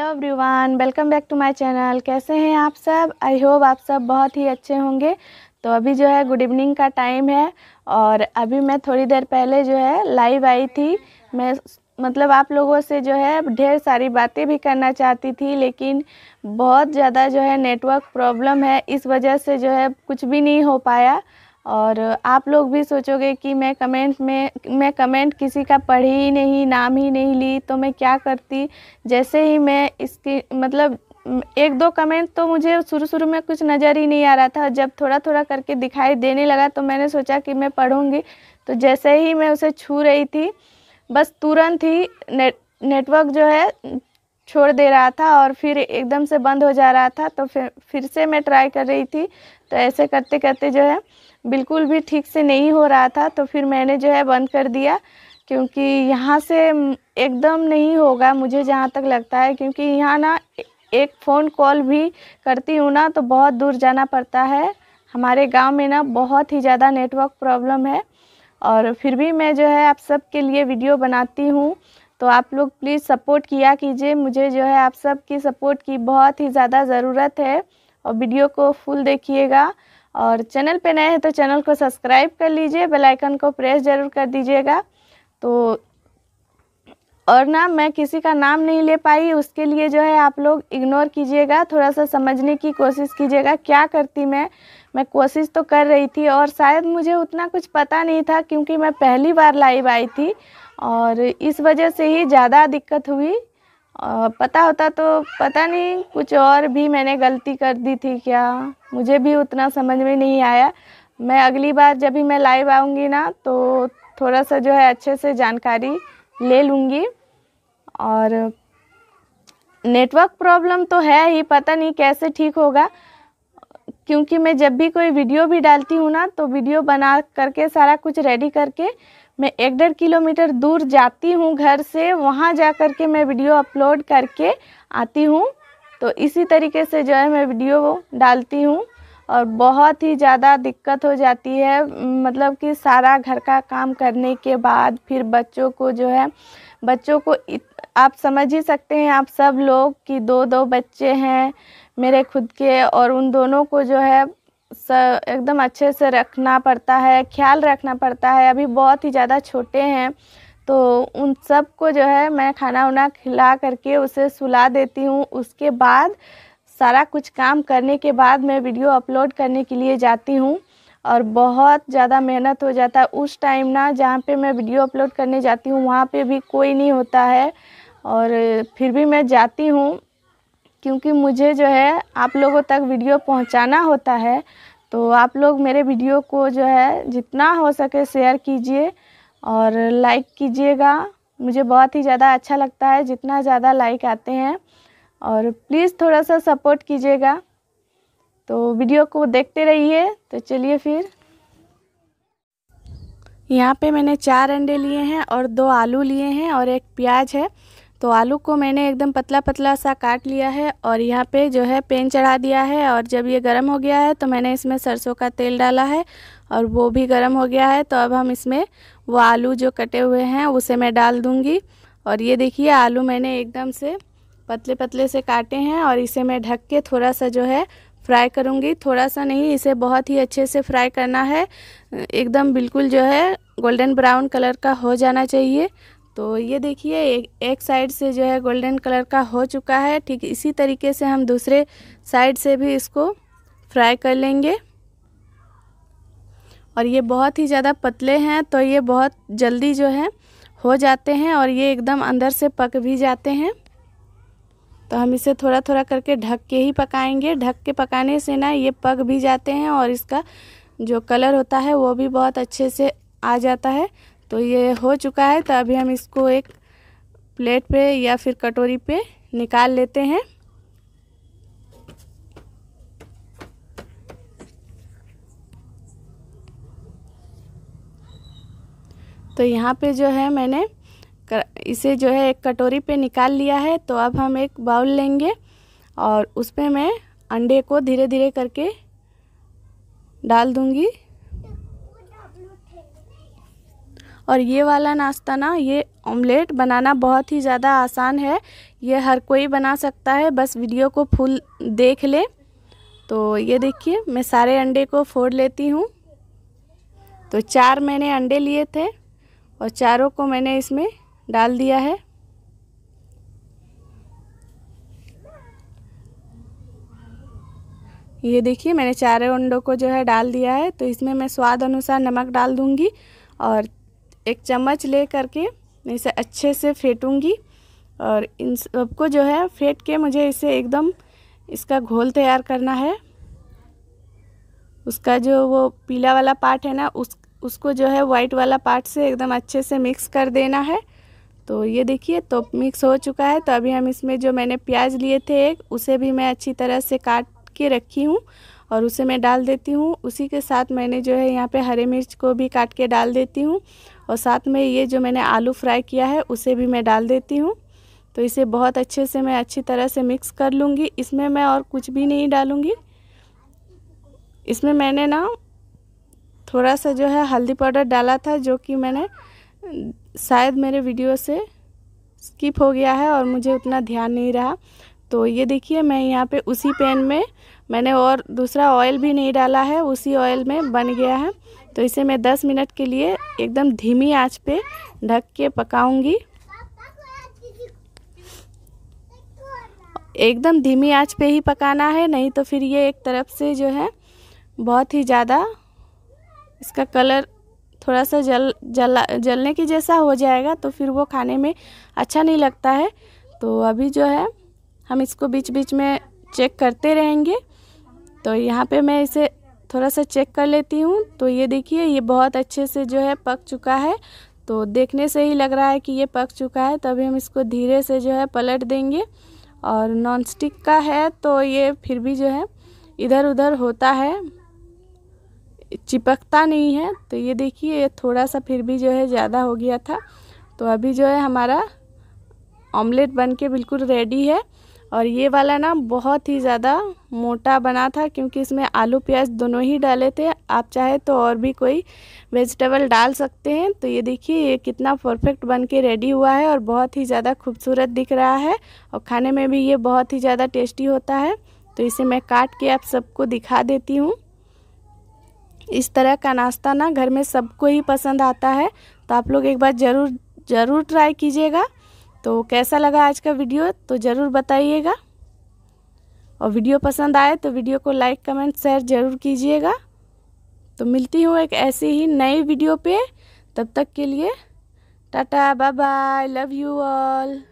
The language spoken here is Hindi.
hello everyone welcome back to my channel कैसे हैं आप सब आई होप आप सब बहुत ही अच्छे होंगे तो अभी जो है गुड इवनिंग का टाइम है और अभी मैं थोड़ी देर पहले जो है लाइव आई थी मैं मतलब आप लोगों से जो है ढेर सारी बातें भी करना चाहती थी लेकिन बहुत ज़्यादा जो है नेटवर्क प्रॉब्लम है इस वजह से जो है कुछ भी नहीं हो पाया और आप लोग भी सोचोगे कि मैं कमेंट में मैं कमेंट किसी का पढ़ी ही नहीं नाम ही नहीं ली तो मैं क्या करती जैसे ही मैं इसकी मतलब एक दो कमेंट तो मुझे शुरू शुरू में कुछ नज़र ही नहीं आ रहा था जब थोड़ा थोड़ा करके दिखाई देने लगा तो मैंने सोचा कि मैं पढ़ूँगी तो जैसे ही मैं उसे छू रही थी बस तुरंत ही नेट नेटवर्क जो है छोड़ दे रहा था और फिर एकदम से बंद हो जा रहा था तो फिर फिर से मैं ट्राई कर रही थी तो ऐसे करते करते जो है बिल्कुल भी ठीक से नहीं हो रहा था तो फिर मैंने जो है बंद कर दिया क्योंकि यहाँ से एकदम नहीं होगा मुझे जहाँ तक लगता है क्योंकि यहाँ ना एक फ़ोन कॉल भी करती हूँ ना तो बहुत दूर जाना पड़ता है हमारे गांव में ना बहुत ही ज़्यादा नेटवर्क प्रॉब्लम है और फिर भी मैं जो है आप सब के लिए वीडियो बनाती हूँ तो आप लोग प्लीज़ सपोर्ट किया कीजिए मुझे जो है आप सब की सपोर्ट की बहुत ही ज़्यादा ज़रूरत है और वीडियो को फुल देखिएगा और चैनल पे नए हैं तो चैनल को सब्सक्राइब कर लीजिए बेल आइकन को प्रेस ज़रूर कर दीजिएगा तो और ना मैं किसी का नाम नहीं ले पाई उसके लिए जो है आप लोग इग्नोर कीजिएगा थोड़ा सा समझने की कोशिश कीजिएगा क्या करती मैं मैं कोशिश तो कर रही थी और शायद मुझे उतना कुछ पता नहीं था क्योंकि मैं पहली बार लाइव आई थी और इस वजह से ही ज़्यादा दिक्कत हुई पता होता तो पता नहीं कुछ और भी मैंने गलती कर दी थी क्या मुझे भी उतना समझ में नहीं आया मैं अगली बार जब भी मैं लाइव आऊँगी ना तो थोड़ा सा जो है अच्छे से जानकारी ले लूँगी और नेटवर्क प्रॉब्लम तो है ही पता नहीं कैसे ठीक होगा क्योंकि मैं जब भी कोई वीडियो भी डालती हूँ ना तो वीडियो बना करके सारा कुछ रेडी करके मैं एक डेढ़ किलोमीटर दूर जाती हूँ घर से वहाँ जा कर के मैं वीडियो अपलोड करके आती हूँ तो इसी तरीके से जो है मैं वीडियो डालती हूँ और बहुत ही ज़्यादा दिक्कत हो जाती है मतलब कि सारा घर का काम करने के बाद फिर बच्चों को जो है बच्चों को इत आप समझ ही सकते हैं आप सब लोग कि दो दो बच्चे हैं मेरे खुद के और उन दोनों को जो है एकदम अच्छे से रखना पड़ता है ख्याल रखना पड़ता है अभी बहुत ही ज़्यादा छोटे हैं तो उन सब को जो है मैं खाना उना खिला करके उसे सुला देती हूँ उसके बाद सारा कुछ काम करने के बाद मैं वीडियो अपलोड करने के लिए जाती हूँ और बहुत ज़्यादा मेहनत हो जाता है उस टाइम ना जहाँ पे मैं वीडियो अपलोड करने जाती हूँ वहाँ पे भी कोई नहीं होता है और फिर भी मैं जाती हूँ क्योंकि मुझे जो है आप लोगों तक वीडियो पहुँचाना होता है तो आप लोग मेरे वीडियो को जो है जितना हो सके शेयर कीजिए और लाइक कीजिएगा मुझे बहुत ही ज़्यादा अच्छा लगता है जितना ज़्यादा लाइक आते हैं और प्लीज़ थोड़ा सा सपोर्ट कीजिएगा तो वीडियो को देखते रहिए तो चलिए फिर यहाँ पे मैंने चार अंडे लिए हैं और दो आलू लिए हैं और एक प्याज है तो आलू को मैंने एकदम पतला पतला सा काट लिया है और यहाँ पे जो है पेन चढ़ा दिया है और जब ये गर्म हो गया है तो मैंने इसमें सरसों का तेल डाला है और वो भी गर्म हो गया है तो अब हम इसमें वो आलू जो कटे हुए हैं उसे मैं डाल दूँगी और ये देखिए आलू मैंने एकदम से पतले पतले से काटे हैं और इसे मैं ढक के थोड़ा सा जो है फ्राई करूँगी थोड़ा सा नहीं इसे बहुत ही अच्छे से फ्राई करना है एकदम बिल्कुल जो है गोल्डन ब्राउन कलर का हो जाना चाहिए तो ये देखिए एक एक साइड से जो है गोल्डन कलर का हो चुका है ठीक इसी तरीके से हम दूसरे साइड से भी इसको फ्राई कर लेंगे और ये बहुत ही ज़्यादा पतले हैं तो ये बहुत जल्दी जो है हो जाते हैं और ये एकदम अंदर से पक भी जाते हैं तो हम इसे थोड़ा थोड़ा करके ढक के ही पकाएंगे ढक के पकाने से ना ये पक भी जाते हैं और इसका जो कलर होता है वो भी बहुत अच्छे से आ जाता है तो ये हो चुका है तो अभी हम इसको एक प्लेट पे या फिर कटोरी पे निकाल लेते हैं तो यहाँ पे जो है मैंने इसे जो है एक कटोरी पे निकाल लिया है तो अब हम एक बाउल लेंगे और उस पर मैं अंडे को धीरे धीरे करके डाल दूँगी और ये वाला नाश्ता ना ये ऑमलेट बनाना बहुत ही ज़्यादा आसान है ये हर कोई बना सकता है बस वीडियो को फुल देख ले तो ये देखिए मैं सारे अंडे को फोड़ लेती हूँ तो चार मैंने अंडे लिए थे और चारों को मैंने इसमें डाल दिया है ये देखिए मैंने चारों अंडों को जो है डाल दिया है तो इसमें मैं स्वाद अनुसार नमक डाल दूँगी और एक चम्मच ले करके इसे अच्छे से फेंटूँगी और इन सबको जो है फेंट के मुझे इसे एकदम इसका घोल तैयार करना है उसका जो वो पीला वाला पार्ट है ना उस उसको जो है वाइट वाला पार्ट से एकदम अच्छे से मिक्स कर देना है तो ये देखिए तो मिक्स हो चुका है तो अभी हम इसमें जो मैंने प्याज लिए थे एक उसे भी मैं अच्छी तरह से काट के रखी हूँ और उसे मैं डाल देती हूँ उसी के साथ मैंने जो है यहाँ पे हरे मिर्च को भी काट के डाल देती हूँ और साथ में ये जो मैंने आलू फ्राई किया है उसे भी मैं डाल देती हूँ तो इसे बहुत अच्छे से मैं अच्छी तरह से मिक्स कर लूँगी इसमें मैं और कुछ भी नहीं डालूँगी इसमें मैंने ना थोड़ा सा जो है हल्दी पाउडर डाला था जो कि मैंने शायद मेरे वीडियो से स्किप हो गया है और मुझे उतना ध्यान नहीं रहा तो ये देखिए मैं यहाँ पे उसी पैन में मैंने और दूसरा ऑयल भी नहीं डाला है उसी ऑयल में बन गया है तो इसे मैं 10 मिनट के लिए एकदम धीमी आंच पे ढक के पकाऊंगी एकदम धीमी आंच पे ही पकाना है नहीं तो फिर ये एक तरफ से जो है बहुत ही ज़्यादा इसका कलर थोड़ा सा जल जला जलने की जैसा हो जाएगा तो फिर वो खाने में अच्छा नहीं लगता है तो अभी जो है हम इसको बीच बीच में चेक करते रहेंगे तो यहाँ पे मैं इसे थोड़ा सा चेक कर लेती हूँ तो ये देखिए ये बहुत अच्छे से जो है पक चुका है तो देखने से ही लग रहा है कि ये पक चुका है तभी हम इसको धीरे से जो है पलट देंगे और नॉन स्टिक का है तो ये फिर भी जो है इधर उधर होता है चिपकता नहीं है तो ये देखिए ये थोड़ा सा फिर भी जो है ज़्यादा हो गया था तो अभी जो है हमारा ऑमलेट बन के बिल्कुल रेडी है और ये वाला ना बहुत ही ज़्यादा मोटा बना था क्योंकि इसमें आलू प्याज दोनों ही डाले थे आप चाहे तो और भी कोई वेजिटेबल डाल सकते हैं तो ये देखिए ये कितना परफेक्ट बन के रेडी हुआ है और बहुत ही ज़्यादा खूबसूरत दिख रहा है और खाने में भी ये बहुत ही ज़्यादा टेस्टी होता है तो इसे मैं काट के आप सबको दिखा देती हूँ इस तरह का नाश्ता ना घर में सबको ही पसंद आता है तो आप लोग एक बार ज़रूर ज़रूर ट्राई कीजिएगा तो कैसा लगा आज का वीडियो तो ज़रूर बताइएगा और वीडियो पसंद आए तो वीडियो को लाइक कमेंट शेयर ज़रूर कीजिएगा तो मिलती हूँ एक ऐसी ही नई वीडियो पे तब तक के लिए tata bye bye love you all